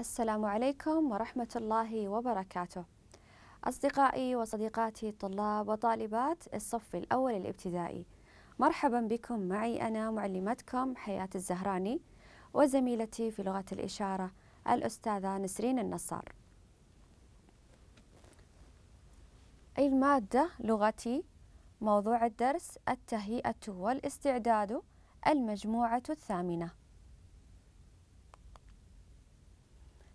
السلام عليكم ورحمة الله وبركاته أصدقائي وصديقاتي الطلاب وطالبات الصف الأول الابتدائي مرحبا بكم معي أنا معلمتكم حياة الزهراني وزميلتي في لغة الإشارة الأستاذة نسرين النصار المادة لغتي موضوع الدرس التهيئة والاستعداد المجموعة الثامنة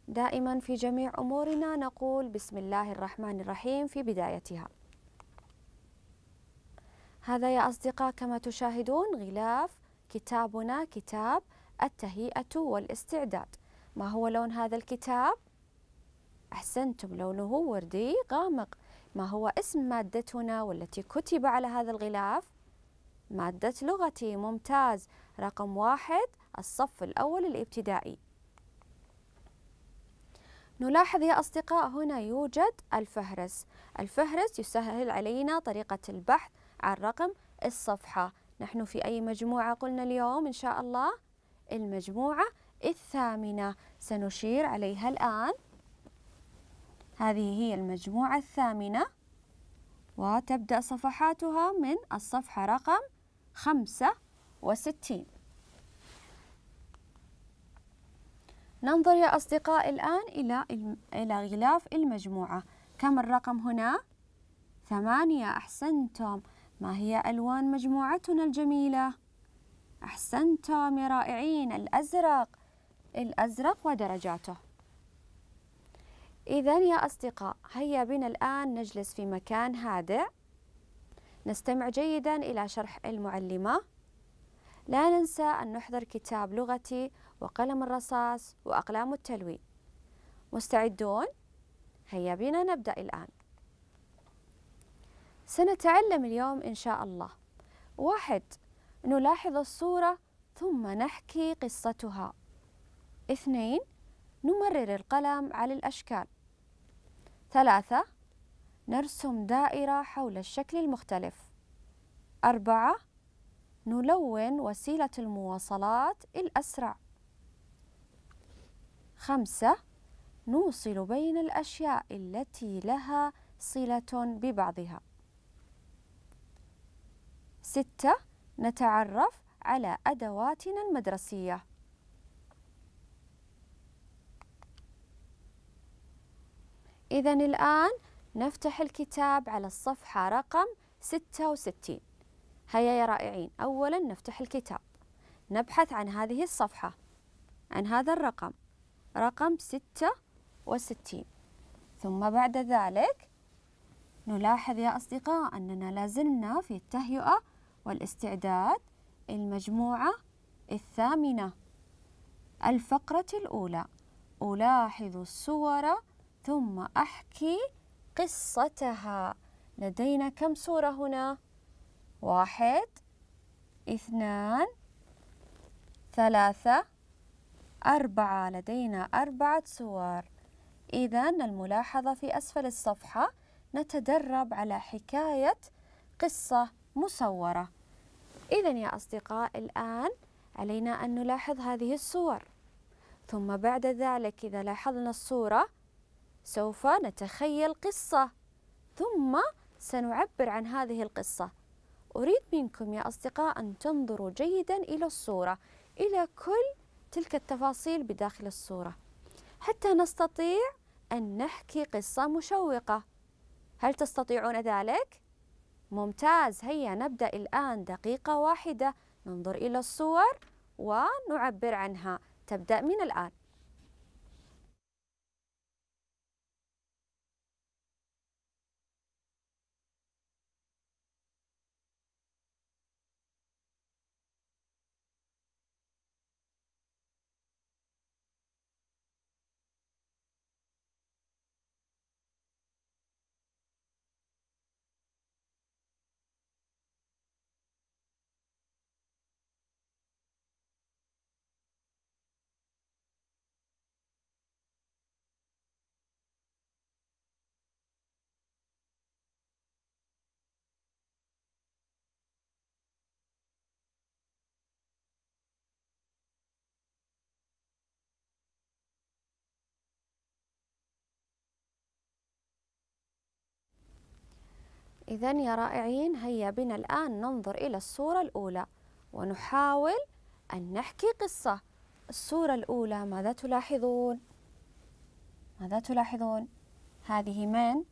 دائما في جميع أمورنا نقول بسم الله الرحمن الرحيم في بدايتها هذا يا أصدقاء كما تشاهدون غلاف كتابنا كتاب التهيئة والاستعداد ما هو لون هذا الكتاب؟ أحسنتم لونه وردي غامق ما هو اسم مادتنا والتي كتب على هذا الغلاف؟ مادة لغتي ممتاز رقم واحد الصف الأول الابتدائي نلاحظ يا أصدقاء هنا يوجد الفهرس الفهرس يسهل علينا طريقة البحث عن رقم الصفحة نحن في أي مجموعة قلنا اليوم إن شاء الله المجموعة الثامنة سنشير عليها الآن هذه هي المجموعة الثامنة وتبدأ صفحاتها من الصفحة رقم خمسة وستين ننظر يا أصدقاء الآن إلى إلى غلاف المجموعة كم الرقم هنا؟ ثمانية أحسنتم ما هي ألوان مجموعتنا الجميلة؟ أحسنتم يا رائعين الأزرق الأزرق ودرجاته إذا يا أصدقاء هيا بنا الآن نجلس في مكان هادئ نستمع جيدا إلى شرح المعلمة لا ننسى أن نحضر كتاب لغتي وقلم الرصاص وأقلام التلوين مستعدون؟ هيا بنا نبدأ الآن سنتعلم اليوم إن شاء الله واحد نلاحظ الصورة ثم نحكي قصتها اثنين نمرر القلم على الأشكال ثلاثة نرسم دائرة حول الشكل المختلف أربعة نلون وسيلة المواصلات الأسرع خمسة نوصل بين الأشياء التي لها صلة ببعضها ستة نتعرف على أدواتنا المدرسية إذا الآن نفتح الكتاب على الصفحة رقم 66 هيا يا رائعين أولا نفتح الكتاب نبحث عن هذه الصفحة عن هذا الرقم رقم ستة وستين ثم بعد ذلك نلاحظ يا أصدقاء أننا لازلنا في التهيئة والاستعداد المجموعة الثامنة الفقرة الأولى ألاحظ الصور ثم أحكي قصتها لدينا كم صورة هنا؟ واحد اثنان ثلاثة أربعة لدينا أربعة صور إذا الملاحظة في أسفل الصفحة نتدرب على حكاية قصة مصورة إذا يا أصدقاء الآن علينا أن نلاحظ هذه الصور ثم بعد ذلك إذا لاحظنا الصورة سوف نتخيل قصة ثم سنعبر عن هذه القصة أريد منكم يا أصدقاء أن تنظروا جيدا إلى الصورة إلى كل تلك التفاصيل بداخل الصورة حتى نستطيع أن نحكي قصة مشوقة هل تستطيعون ذلك؟ ممتاز هيا نبدأ الآن دقيقة واحدة ننظر إلى الصور ونعبر عنها تبدأ من الآن إذا يا رائعين هيا بنا الآن ننظر إلى الصورة الأولى ونحاول أن نحكي قصة الصورة الأولى ماذا تلاحظون؟ ماذا تلاحظون؟ هذه من؟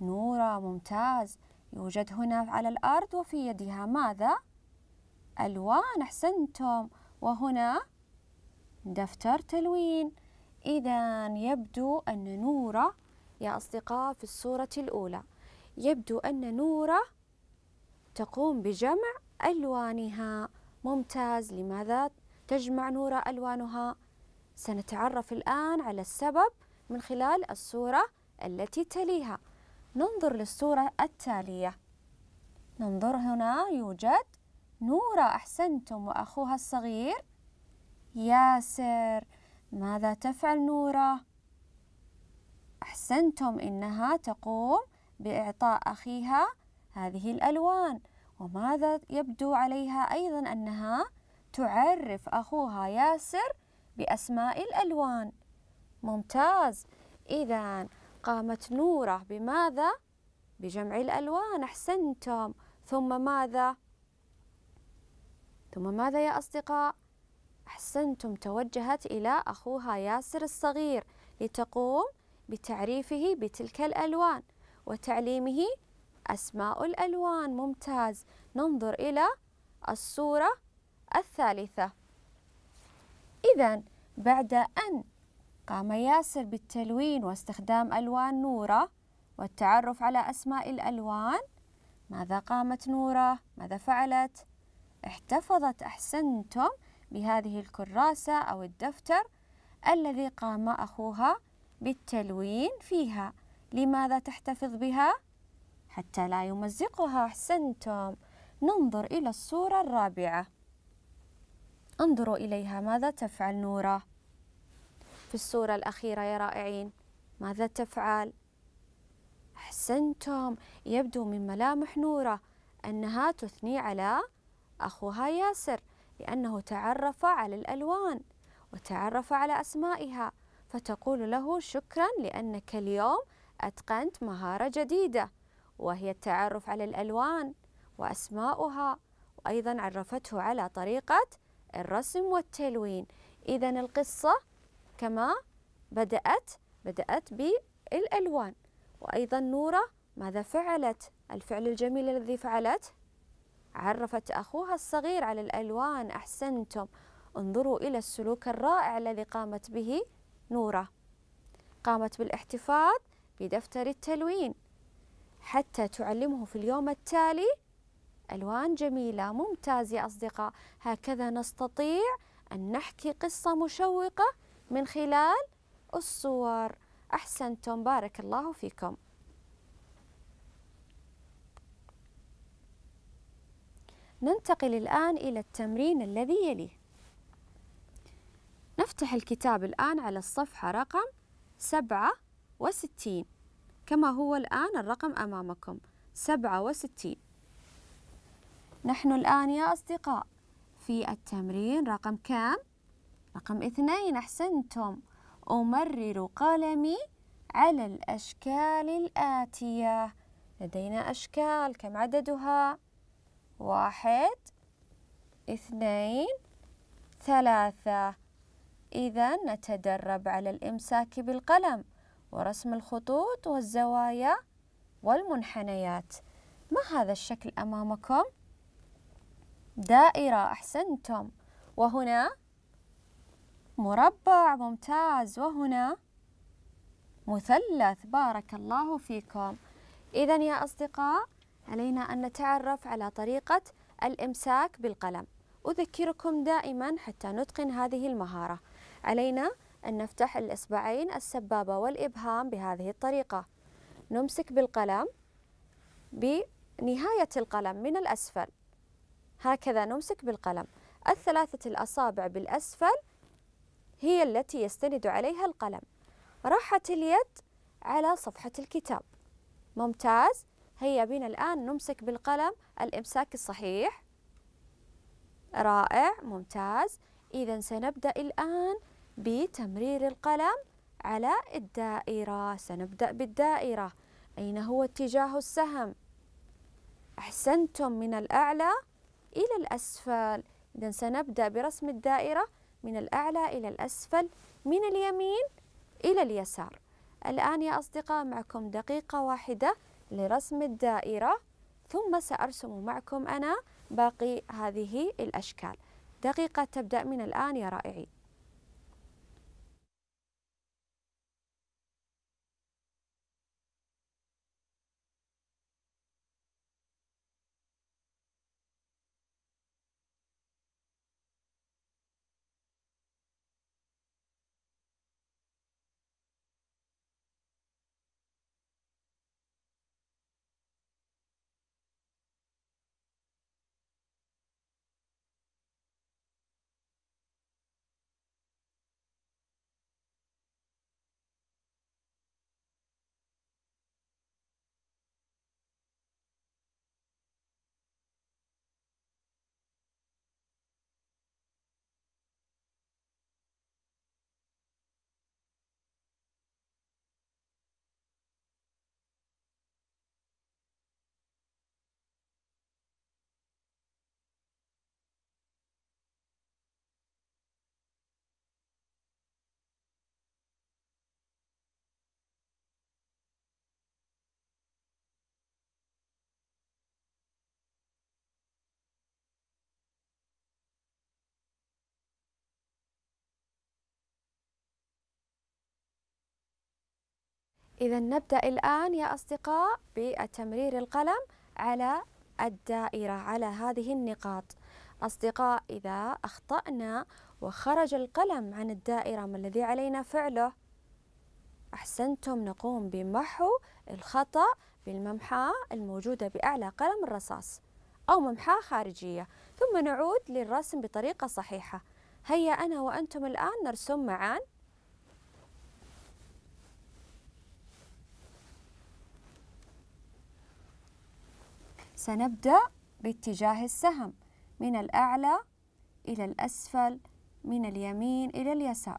نورة ممتاز يوجد هنا على الأرض وفي يدها ماذا؟ ألوان أحسنتم وهنا دفتر تلوين إذا يبدو أن نورة يا أصدقاء في الصورة الأولى يبدو أن نورة تقوم بجمع ألوانها ممتاز لماذا تجمع نورة ألوانها؟ سنتعرف الآن على السبب من خلال الصورة التي تليها ننظر للصورة التالية ننظر هنا يوجد نورة أحسنتم وأخوها الصغير ياسر ماذا تفعل نورة؟ أحسنتم إنها تقوم بإعطاء أخيها هذه الألوان وماذا يبدو عليها أيضا أنها تعرف أخوها ياسر بأسماء الألوان ممتاز إذا قامت نورة بماذا؟ بجمع الألوان أحسنتم ثم ماذا؟ ثم ماذا يا أصدقاء؟ أحسنتم توجهت إلى أخوها ياسر الصغير لتقوم بتعريفه بتلك الألوان وتعليمه أسماء الألوان ممتاز ننظر إلى الصورة الثالثة إذا بعد أن قام ياسر بالتلوين واستخدام ألوان نورة والتعرف على أسماء الألوان ماذا قامت نورة؟ ماذا فعلت؟ احتفظت أحسنتم بهذه الكراسة أو الدفتر الذي قام أخوها بالتلوين فيها لماذا تحتفظ بها؟ حتى لا يمزقها أحسنتم ننظر إلى الصورة الرابعة انظروا إليها ماذا تفعل نورة؟ في الصورة الأخيرة يا رائعين ماذا تفعل؟ أحسنتم يبدو من ملامح نورة أنها تثني على أخوها ياسر لأنه تعرف على الألوان وتعرف على أسمائها فتقول له شكرا لأنك اليوم أتقنت مهارة جديدة وهي التعرف على الألوان وأسماؤها وأيضا عرفته على طريقة الرسم والتلوين إذا القصة كما بدأت بدأت بالألوان وأيضا نورة ماذا فعلت الفعل الجميل الذي فعلته عرفت أخوها الصغير على الألوان أحسنتم انظروا إلى السلوك الرائع الذي قامت به نورة قامت بالاحتفاظ بدفتر التلوين حتى تعلمه في اليوم التالي ألوان جميلة ممتاز يا أصدقاء هكذا نستطيع أن نحكي قصة مشوقة من خلال الصور أحسنتم بارك الله فيكم ننتقل الآن إلى التمرين الذي يليه نفتح الكتاب الآن على الصفحة رقم سبعة وستين كما هو الآن الرقم أمامكم سبعة وستين نحن الآن يا أصدقاء في التمرين رقم كام؟ رقم اثنين أحسنتم أمرر قلمي على الأشكال الآتية لدينا أشكال كم عددها؟ واحد اثنين ثلاثة إذا نتدرب على الإمساك بالقلم ورسم الخطوط والزوايا والمنحنيات ما هذا الشكل أمامكم؟ دائرة أحسنتم وهنا مربع ممتاز وهنا مثلث بارك الله فيكم إذا يا أصدقاء علينا أن نتعرف على طريقة الإمساك بالقلم أذكركم دائما حتى نتقن هذه المهارة علينا أن نفتح الإصبعين السبابة والإبهام بهذه الطريقة نمسك بالقلم بنهاية القلم من الأسفل هكذا نمسك بالقلم الثلاثة الأصابع بالأسفل هي التي يستند عليها القلم راحة اليد على صفحة الكتاب ممتاز هيا بنا الآن نمسك بالقلم الإمساك الصحيح رائع ممتاز إذا سنبدأ الآن بتمرير القلم على الدائرة سنبدأ بالدائرة أين هو اتجاه السهم؟ أحسنتم من الأعلى إلى الأسفل إذا سنبدأ برسم الدائرة من الأعلى إلى الأسفل من اليمين إلى اليسار الآن يا أصدقاء معكم دقيقة واحدة لرسم الدائرة ثم سأرسم معكم أنا باقي هذه الأشكال دقيقة تبدأ من الآن يا رائعين إذا نبدأ الآن يا أصدقاء بتمرير القلم على الدائرة على هذه النقاط أصدقاء إذا أخطأنا وخرج القلم عن الدائرة ما الذي علينا فعله؟ أحسنتم نقوم بمحو الخطأ بالممحاة الموجودة بأعلى قلم الرصاص أو ممحاة خارجية ثم نعود للرسم بطريقة صحيحة هيا أنا وأنتم الآن نرسم معاً سنبدأ باتجاه السهم من الأعلى إلى الأسفل من اليمين إلى اليسار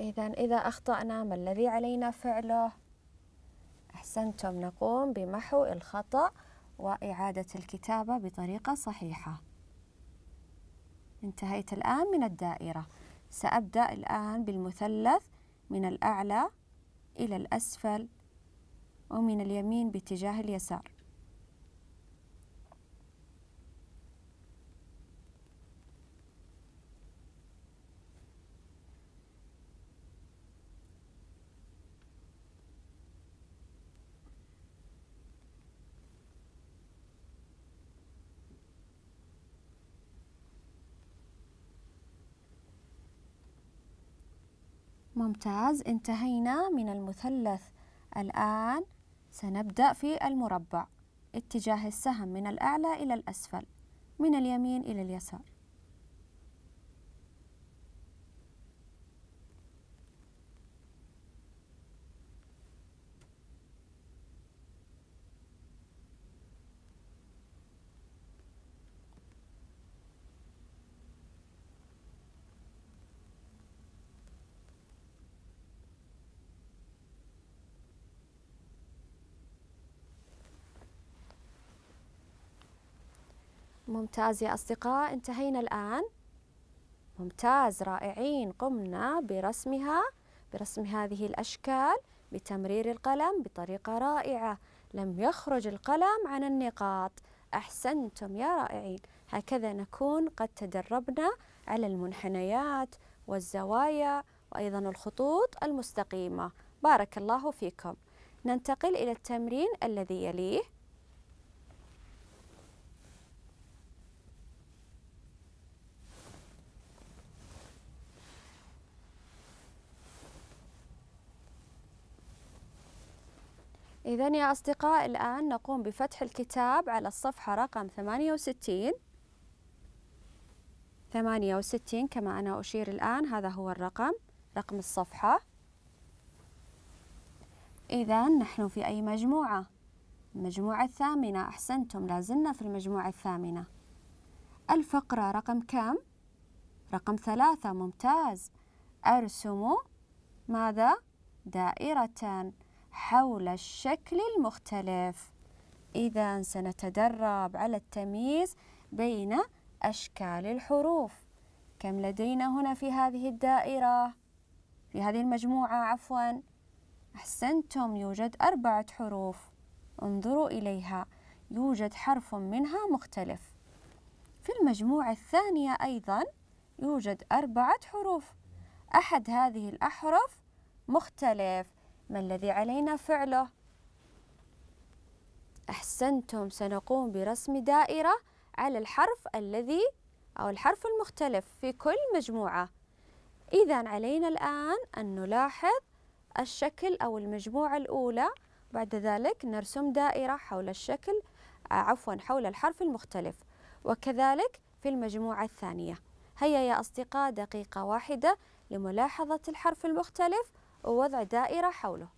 إذا إذا أخطأنا ما الذي علينا فعله؟ أحسنتم نقوم بمحو الخطأ وإعادة الكتابة بطريقة صحيحة انتهيت الآن من الدائرة سأبدأ الآن بالمثلث من الأعلى إلى الأسفل ومن اليمين باتجاه اليسار ممتاز انتهينا من المثلث الآن سنبدأ في المربع اتجاه السهم من الأعلى إلى الأسفل من اليمين إلى اليسار ممتاز يا أصدقاء انتهينا الآن ممتاز رائعين قمنا برسمها برسم هذه الأشكال بتمرير القلم بطريقة رائعة لم يخرج القلم عن النقاط أحسنتم يا رائعين هكذا نكون قد تدربنا على المنحنيات والزوايا وأيضا الخطوط المستقيمة بارك الله فيكم ننتقل إلى التمرين الذي يليه إذا يا أصدقاء الآن نقوم بفتح الكتاب على الصفحة رقم 68 68 كما أنا أشير الآن هذا هو الرقم رقم الصفحة إذا نحن في أي مجموعة؟ المجموعة الثامنة أحسنتم لازلنا في المجموعة الثامنة الفقرة رقم كم؟ رقم ثلاثة ممتاز أرسم ماذا؟ دائرة حول الشكل المختلف إذا سنتدرب على التمييز بين أشكال الحروف كم لدينا هنا في هذه الدائرة في هذه المجموعة عفوا أحسنتم يوجد أربعة حروف انظروا إليها يوجد حرف منها مختلف في المجموعة الثانية أيضا يوجد أربعة حروف أحد هذه الأحرف مختلف ما الذي علينا فعله أحسنتم سنقوم برسم دائرة على الحرف الذي أو الحرف المختلف في كل مجموعة إذا علينا الآن أن نلاحظ الشكل أو المجموعة الأولى بعد ذلك نرسم دائرة حول الشكل آه، عفوا حول الحرف المختلف وكذلك في المجموعة الثانية هيا يا أصدقاء دقيقة واحدة لملاحظة الحرف المختلف ووضع دائرة حوله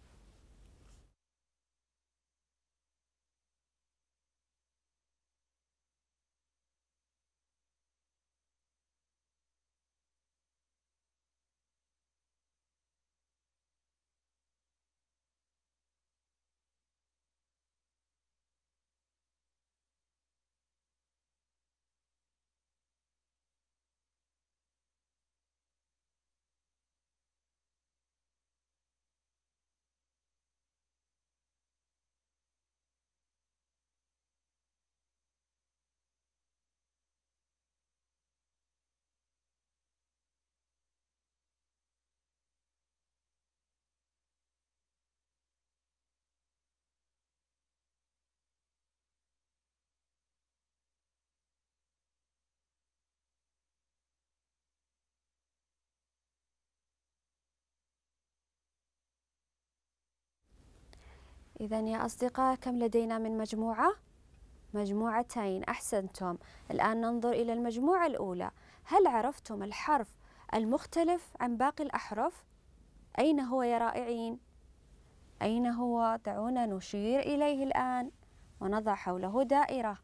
إذا يا أصدقاء كم لدينا من مجموعة؟ مجموعتين أحسنتم الآن ننظر إلى المجموعة الأولى هل عرفتم الحرف المختلف عن باقي الأحرف؟ أين هو يا رائعين؟ أين هو؟ دعونا نشير إليه الآن ونضع حوله دائرة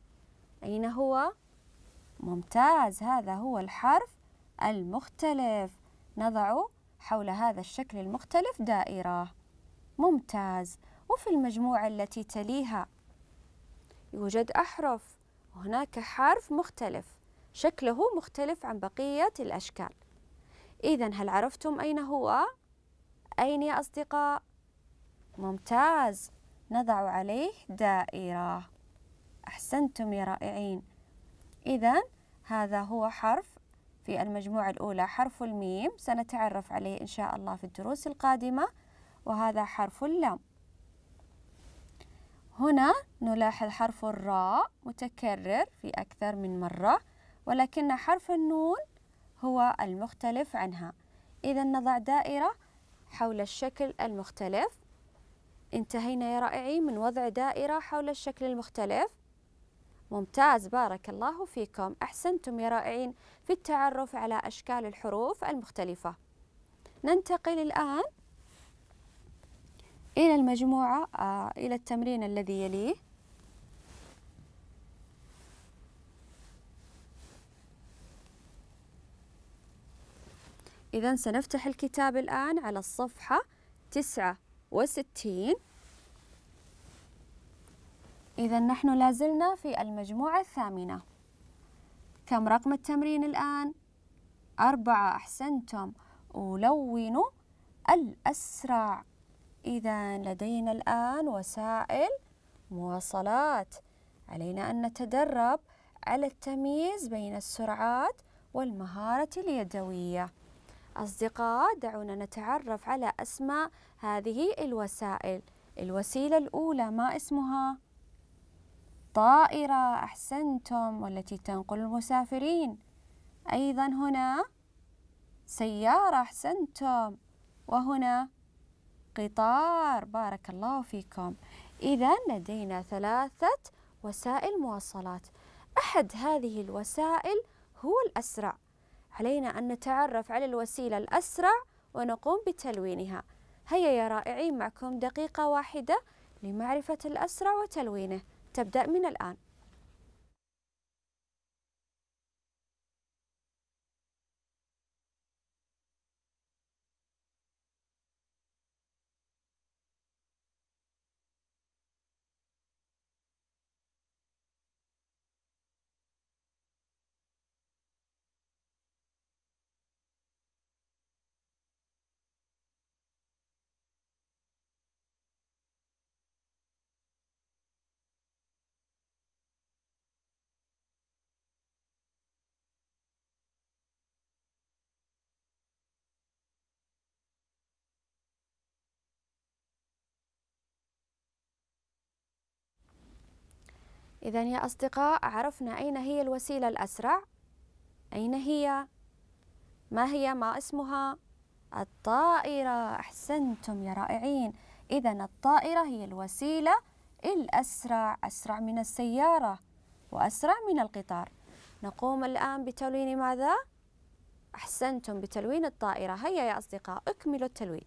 أين هو؟ ممتاز هذا هو الحرف المختلف نضع حول هذا الشكل المختلف دائرة ممتاز وفي المجموعة التي تليها يوجد أحرف وهناك حرف مختلف شكله مختلف عن بقية الأشكال إذا هل عرفتم أين هو؟ أين يا أصدقاء؟ ممتاز نضع عليه دائرة أحسنتم يا رائعين إذا هذا هو حرف في المجموعة الأولى حرف الميم سنتعرف عليه إن شاء الله في الدروس القادمة وهذا حرف اللام هنا نلاحظ حرف الراء متكرر في أكثر من مرة ولكن حرف النون هو المختلف عنها إذا نضع دائرة حول الشكل المختلف انتهينا يا رائعي من وضع دائرة حول الشكل المختلف ممتاز بارك الله فيكم أحسنتم يا رائعين في التعرف على أشكال الحروف المختلفة ننتقل الآن إلى المجموعة آه، إلى التمرين الذي يليه إذا سنفتح الكتاب الآن على الصفحة تسعة وستين إذا نحن لازلنا في المجموعة الثامنة كم رقم التمرين الآن؟ أربعة أحسنتم ولونوا الأسرع إذا لدينا الآن وسائل مواصلات علينا أن نتدرب على التمييز بين السرعات والمهارة اليدوية أصدقاء دعونا نتعرف على أسماء هذه الوسائل الوسيلة الأولى ما اسمها؟ طائرة أحسنتم والتي تنقل المسافرين أيضا هنا سيارة أحسنتم وهنا قطار بارك الله فيكم إذا لدينا ثلاثة وسائل مواصلات أحد هذه الوسائل هو الأسرع علينا أن نتعرف على الوسيلة الأسرع ونقوم بتلوينها هيا يا رائعين معكم دقيقة واحدة لمعرفة الأسرع وتلوينه تبدأ من الآن إذا يا أصدقاء عرفنا أين هي الوسيلة الأسرع أين هي ما هي ما اسمها الطائرة أحسنتم يا رائعين إذا الطائرة هي الوسيلة الأسرع أسرع من السيارة وأسرع من القطار نقوم الآن بتلوين ماذا؟ أحسنتم بتلوين الطائرة هيا يا أصدقاء اكملوا التلوين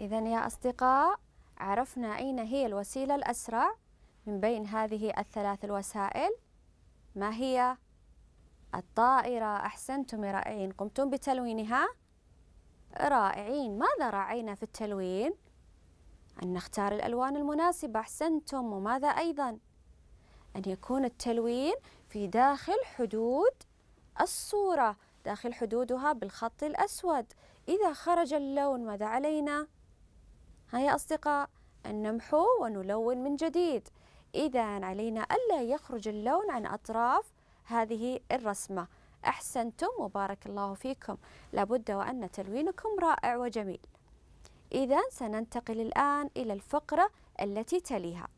إذا يا أصدقاء عرفنا أين هي الوسيلة الأسرع من بين هذه الثلاث الوسائل ما هي؟ الطائرة أحسنتم رائعين قمتم بتلوينها؟ رائعين ماذا راعينا في التلوين؟ أن نختار الألوان المناسبة أحسنتم وماذا أيضا؟ أن يكون التلوين في داخل حدود الصورة داخل حدودها بالخط الأسود إذا خرج اللون ماذا علينا؟ هيا أصدقاء نمحو ونلون من جديد إذا علينا ألا يخرج اللون عن أطراف هذه الرسمة أحسنتم وبارك الله فيكم لابد وأن تلوينكم رائع وجميل إذا سننتقل الآن إلى الفقرة التي تليها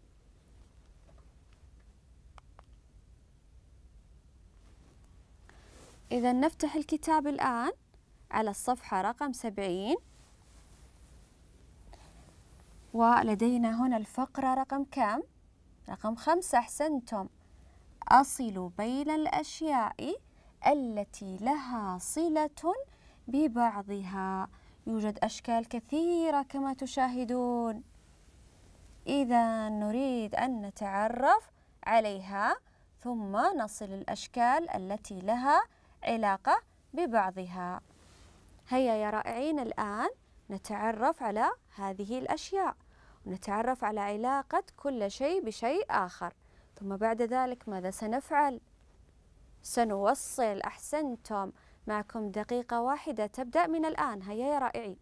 إذا نفتح الكتاب الآن على الصفحة رقم سبعين ولدينا هنا الفقرة رقم كم؟ رقم خمسة أحسنتم أصل بين الأشياء التي لها صلة ببعضها يوجد أشكال كثيرة كما تشاهدون إذا نريد أن نتعرف عليها ثم نصل الأشكال التي لها علاقة ببعضها هيا يا رائعين الآن نتعرف على هذه الأشياء ونتعرف على علاقة كل شيء بشيء آخر ثم بعد ذلك ماذا سنفعل؟ سنوصل أحسنتم معكم دقيقة واحدة تبدأ من الآن هيا يا رائعي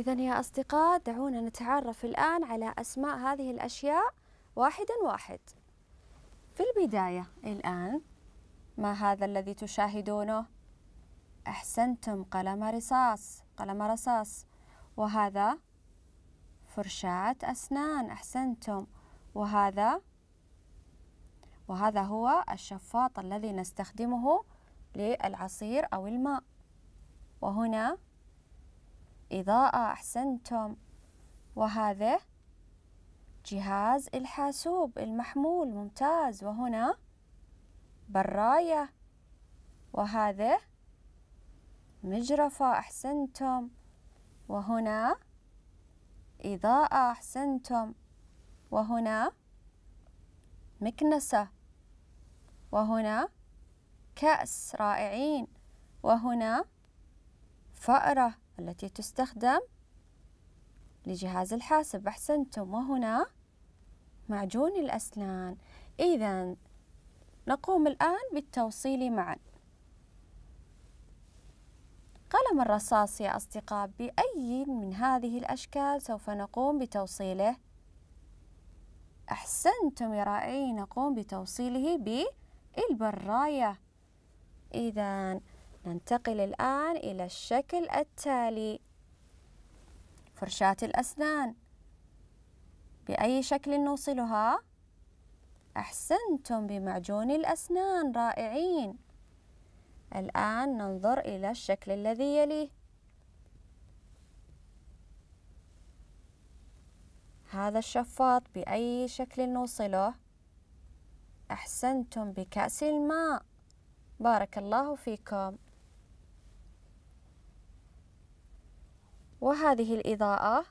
إذا يا أصدقاء دعونا نتعرف الآن على أسماء هذه الأشياء واحدا واحد في البداية الآن ما هذا الذي تشاهدونه؟ أحسنتم قلم رصاص قلم رصاص وهذا فرشاة أسنان أحسنتم وهذا وهذا هو الشفاط الذي نستخدمه للعصير أو الماء وهنا إضاءة أحسنتم وهذا جهاز الحاسوب المحمول ممتاز وهنا براية وهذا مجرفة أحسنتم وهنا إضاءة أحسنتم وهنا مكنسة وهنا كأس رائعين وهنا فأرة التي تستخدم لجهاز الحاسب أحسنتم وهنا معجون الأسنان إذا نقوم الآن بالتوصيل معا قلم الرصاص يا أصدقاء بأي من هذه الأشكال سوف نقوم بتوصيله أحسنتم يا رائعين نقوم بتوصيله بالبراية إذا ننتقل الآن إلى الشكل التالي فرشاة الأسنان بأي شكل نوصلها؟ أحسنتم بمعجون الأسنان رائعين الآن ننظر إلى الشكل الذي يليه هذا الشفاط بأي شكل نوصله؟ أحسنتم بكأس الماء بارك الله فيكم وهذه الإضاءة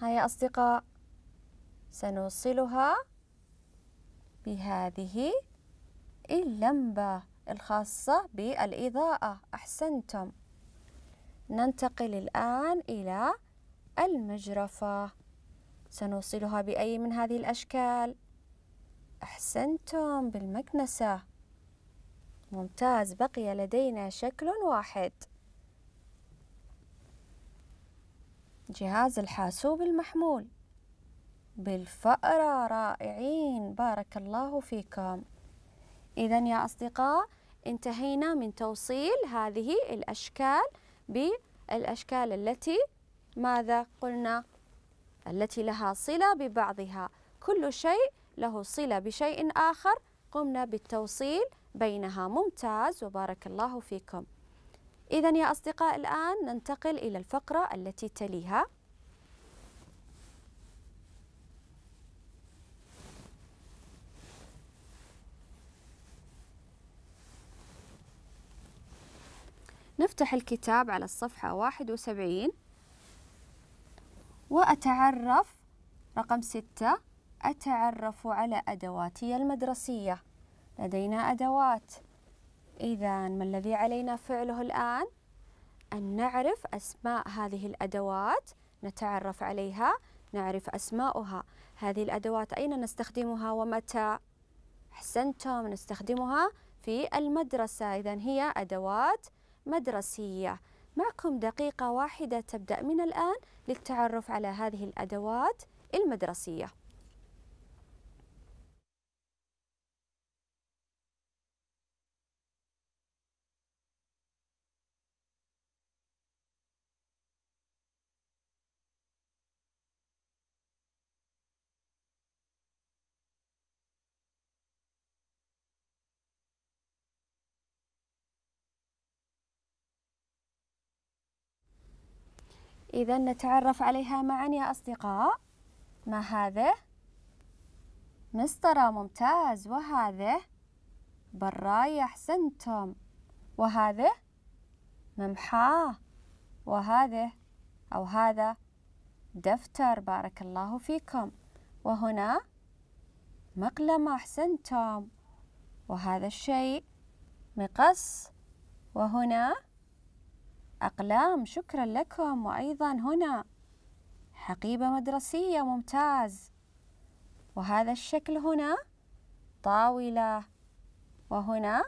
هيا أصدقاء سنوصلها بهذه اللمبة الخاصة بالإضاءة أحسنتم ننتقل الآن إلى المجرفة سنوصلها بأي من هذه الأشكال أحسنتم بالمكنسة ممتاز بقي لدينا شكل واحد جهاز الحاسوب المحمول بالفأرة رائعين بارك الله فيكم إذا يا أصدقاء انتهينا من توصيل هذه الأشكال بالأشكال التي ماذا قلنا التي لها صلة ببعضها كل شيء له صلة بشيء آخر قمنا بالتوصيل بينها ممتاز وبارك الله فيكم إذا يا أصدقاء الآن ننتقل إلى الفقرة التي تليها نفتح الكتاب على الصفحة 71 وأتعرف رقم 6 أتعرف على أدواتي المدرسية لدينا أدوات إذا ما الذي علينا فعله الآن؟ أن نعرف أسماء هذه الأدوات نتعرف عليها نعرف أسماؤها هذه الأدوات أين نستخدمها ومتى؟ أحسنتم نستخدمها في المدرسة إذا هي أدوات مدرسية معكم دقيقة واحدة تبدأ من الآن للتعرف على هذه الأدوات المدرسية إذا نتعرف عليها معا يا أصدقاء ما هذه؟ مسطرة ممتاز وهذه براية أحسنتم وهذه ممحاة وهذه أو هذا دفتر بارك الله فيكم وهنا مقلمة أحسنتم وهذا الشيء مقص وهنا أقلام شكرا لكم وأيضا هنا حقيبة مدرسية ممتاز وهذا الشكل هنا طاولة وهنا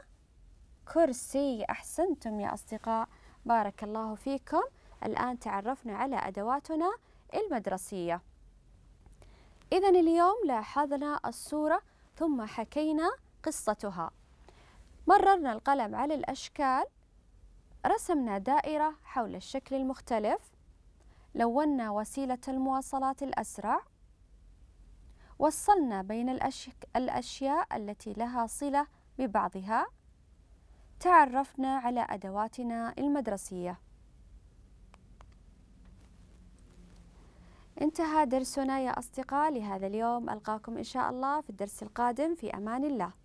كرسي أحسنتم يا أصدقاء بارك الله فيكم الآن تعرفنا على أدواتنا المدرسية إذا اليوم لاحظنا الصورة ثم حكينا قصتها مررنا القلم على الأشكال رسمنا دائرة حول الشكل المختلف لونا وسيلة المواصلات الأسرع وصلنا بين الأشك... الأشياء التي لها صلة ببعضها تعرفنا على أدواتنا المدرسية انتهى درسنا يا أصدقاء لهذا اليوم ألقاكم إن شاء الله في الدرس القادم في أمان الله